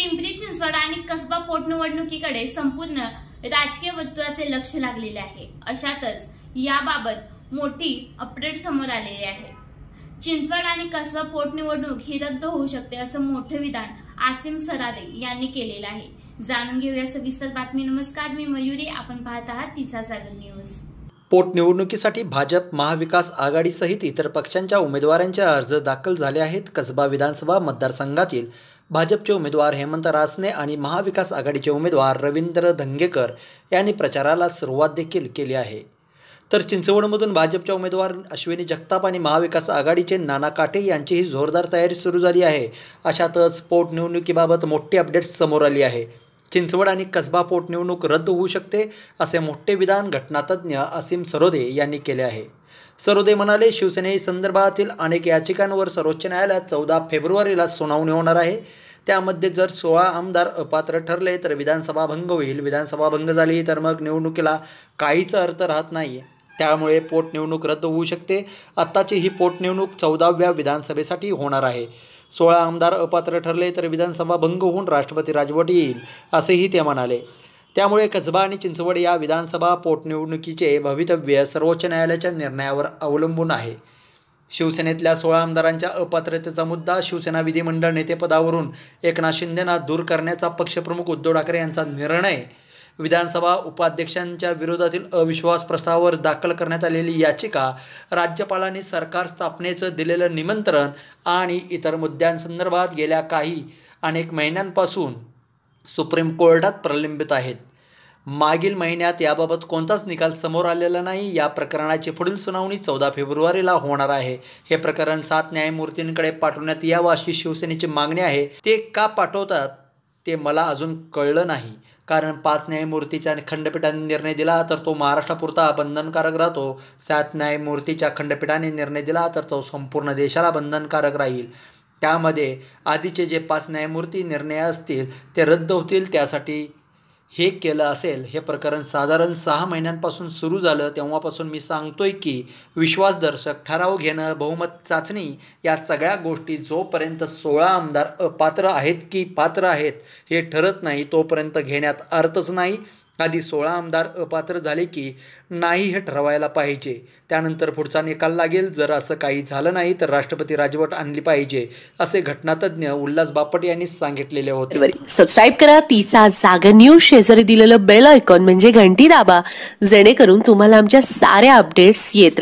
पिंपरी चिंचवड आणि कसबा पोटनिवडणुकीकडे संपूर्ण राजकीय वर्तुळाचे लक्ष लागलेले आहे अशातच याबाबत मोठी अपडेट समोर आलेली आहे चिंचवड आणि कसबा पोटनिवडणूक ही रद्द होऊ शकते असं मोठं विधान आसिम सरादे यांनी केलेलं आहे जाणून घेऊया सविस्तर बातमी नमस्कार मी मयुरी आपण पाहत आहात तिचा जागर न्यूज पोटनिवडणुकीसाठी भाजप महाविकास आघाडीसहित इतर पक्षांच्या उमेदवारांचे अर्ज दाखल झाले आहेत कसबा विधानसभा मतदारसंघातील भाजपचे उमेदवार हेमंत रासने आणि महाविकास आघाडीचे उमेदवार रवींद्र धंगेकर यांनी प्रचाराला सुरुवात देखील केली आहे तर चिंचवडमधून भाजपच्या उमेदवार अश्विनी जगताप आणि महाविकास आघाडीचे नाना काटे यांचीही जोरदार तयारी सुरू झाली आहे अशातच पोटनिवडणुकीबाबत मोठी अपडेट्स समोर आली आहे चिंचवड आणि कसबा पोटनिवडणूक रद्द होऊ शकते असे मोठे विधान घटनातज्ञ असीम सरोदे यांनी केले आहे सरोदे म्हणाले शिवसेनेसंदर्भातील अनेक याचिकांवर सर्वोच्च न्यायालयात चौदा फेब्रुवारीला सुनावणी होणार आहे त्यामध्ये जर सोळा आमदार अपात्र ठरले तर विधानसभा भंग होईल विधानसभा भंग झाली तर मग निवडणुकीला काहीच अर्थ राहत नाही त्यामुळे पोटनिवडणूक रद्द होऊ शकते आत्ताची ही पोटनिवडणूक चौदाव्या विधानसभेसाठी होणार आहे सोळा आमदार अपात्र ठरले तर विधानसभा भंग होऊन राष्ट्रपती राजवट येईल असेही ते म्हणाले त्यामुळे कसबा आणि चिंचवड या विधानसभा पोटनिवडणुकीचे भवितव्य सर्वोच्च न्यायालयाच्या निर्णयावर अवलंबून आहे शिवसेनेतल्या सोळा आमदारांच्या अपात्रतेचा मुद्दा शिवसेना विधिमंडळ नेतेपदावरून एकनाथ शिंदेना दूर करण्याचा पक्षप्रमुख उद्धव ठाकरे यांचा निर्णय विधानसभा उपाध्यक्षांच्या विरोधातील अविश्वास प्रस्तावावर दाखल करण्यात आलेली याचिका राज्यपालांनी सरकार स्थापनेचं दिलेलं निमंत्रण आणि इतर मुद्द्यांसंदर्भात गेल्या काही अनेक महिन्यांपासून सुप्रीम कोर्टात प्रलंबित आहेत मागील महिन्यात याबाबत कोणताच निकाल समोर आलेला नाही या प्रकरणाची पुढील सुनावणी चौदा फेब्रुवारीला होणार आहे हे प्रकरण सात न्यायमूर्तींकडे पाठवण्यात यावं अशी शिवसेनेची मागणी आहे ते का पाठवतात ते मला अजून कळलं नाही कारण पाच न्यायमूर्तीच्या खंडपीठाने निर्णय दिला तर तो महाराष्ट्रापुरता बंधनकारक राहतो सात न्यायमूर्तीच्या खंडपीठाने निर्णय दिला तर तो संपूर्ण देशाला बंधनकारक राहील त्यामध्ये आधीचे जे पाच न्यायमूर्ती निर्णय असतील ते रद्द होतील त्यासाठी हे केलं असेल हे प्रकरण साधारण सहा महिन्यांपासून सुरू झालं तेव्हापासून मी सांगतोय की विश्वासदर्शक ठराव घेणं बहुमत चाचणी या सगळ्या गोष्टी जोपर्यंत सोळा आमदार अपात्र आहेत की पात्र आहेत हे ठरत नाही तोपर्यंत घेण्यात अर्थच नाही आधी सोळा आमदार अपात्र झाले की नाही हे ठरवायला पाहिजे त्यानंतर पुढचा निकाल लागेल जर असं काही झालं नाही तर राष्ट्रपती राजवट आणली पाहिजे असे घटनातज्ञ उल्हास बापट यांनी सांगितलेले होते सबस्क्राईब करा तिचा जागर न्यूज शेजारी दिलेलं बेल आयकॉन म्हणजे घंटी दाबा जेणेकरून तुम्हाला आमच्या साऱ्या अपडेट्स येत